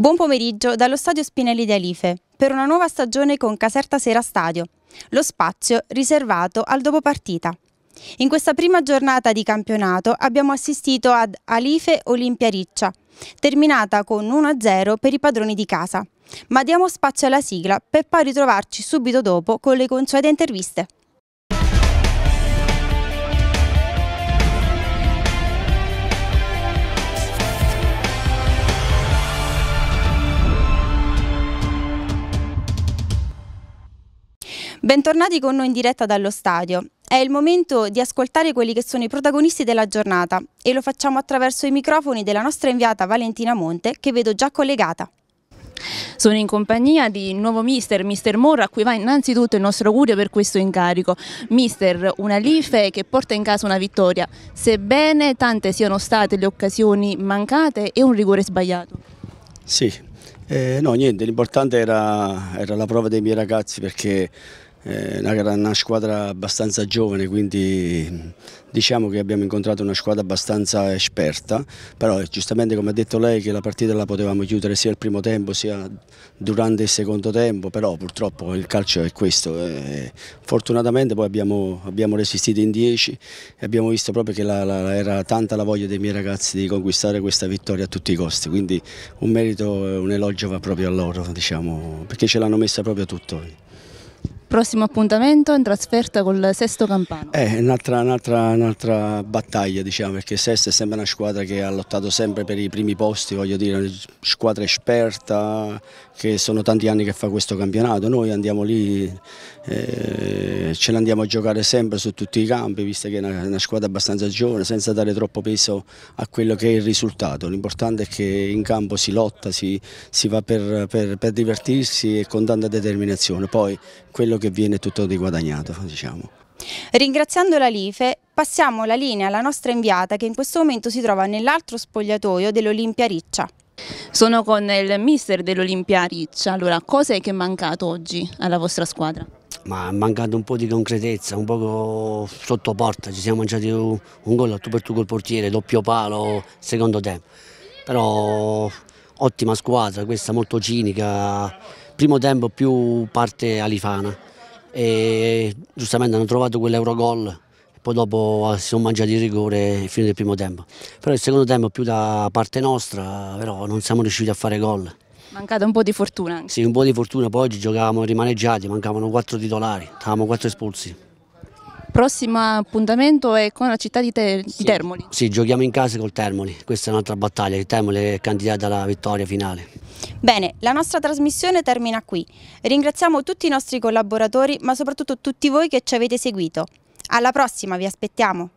Buon pomeriggio dallo stadio Spinelli di Alife per una nuova stagione con Caserta Sera Stadio, lo spazio riservato al dopopartita. In questa prima giornata di campionato abbiamo assistito ad Alife Olimpia Riccia, terminata con 1-0 per i padroni di casa. Ma diamo spazio alla sigla per poi ritrovarci subito dopo con le consuete interviste. Bentornati con noi in diretta dallo stadio. È il momento di ascoltare quelli che sono i protagonisti della giornata e lo facciamo attraverso i microfoni della nostra inviata Valentina Monte che vedo già collegata. Sono in compagnia di nuovo mister, mister Morra, a cui va innanzitutto il nostro augurio per questo incarico. Mister, una Life che porta in casa una vittoria, sebbene tante siano state le occasioni mancate e un rigore sbagliato. Sì, eh, no niente, l'importante era, era la prova dei miei ragazzi perché è eh, una, squadra abbastanza giovane, quindi diciamo che abbiamo incontrato una squadra abbastanza esperta, però eh, giustamente come ha detto lei che la partita la potevamo chiudere sia il primo tempo sia durante il secondo tempo, però purtroppo il calcio è questo. E eh, fortunatamente poi abbiamo, abbiamo, resistito in 10 e abbiamo visto proprio che la, la, era tanta la voglia dei miei ragazzi di conquistare questa vittoria a tutti i costi, quindi un merito, un elogio va proprio a loro, diciamo, perché ce l'hanno messa proprio tutto. Prossimo appuntamento in trasferta col Sesto Campano. Eh, è eh, un'altra, un un battaglia, diciamo, perché Sesto è sempre una squadra che ha lottato sempre per i primi posti, voglio dire, una squadra esperta, che sono tanti anni che fa questo campionato. Noi andiamo lì, eh, ce l'andiamo a giocare sempre su tutti i campi, visto che è una, una squadra abbastanza giovane, senza dare troppo peso a quello che è il risultato. L'importante è che in campo si lotta, si, si va per, per, per divertirsi e con tanta determinazione. Poi quello quello che viene tutto riguadagnato. Diciamo. Ringraziando la Life, passiamo la linea alla nostra inviata che in questo momento si trova nell'altro spogliatoio dell'Olimpia Riccia. Sono con il mister dell'Olimpia Riccia, allora cosa è che è mancato oggi alla vostra squadra? Ma è mancato un po' di concretezza, un po' sotto porta, ci siamo mangiati un gol a tu per tu col portiere, doppio palo, secondo tempo. Però ottima squadra, questa molto cinica, primo tempo più parte alifana, e giustamente hanno trovato quell'Eurogol poi dopo si sono mangiati il rigore fino del primo tempo. Però il secondo tempo più da parte nostra, però non siamo riusciti a fare gol. Mancata un po' di fortuna. Anche. Sì, un po' di fortuna, poi oggi giocavamo rimaneggiati, mancavano quattro titolari, eravamo quattro espulsi prossimo appuntamento è con la città di, Te sì. Termoli. Sì, giochiamo in casa col Termoli, questa è un'altra battaglia, il Termoli è candidato alla vittoria finale. Bene, la nostra trasmissione termina qui. Ringraziamo tutti i nostri collaboratori, ma soprattutto tutti voi che ci avete seguito. Alla prossima, vi aspettiamo!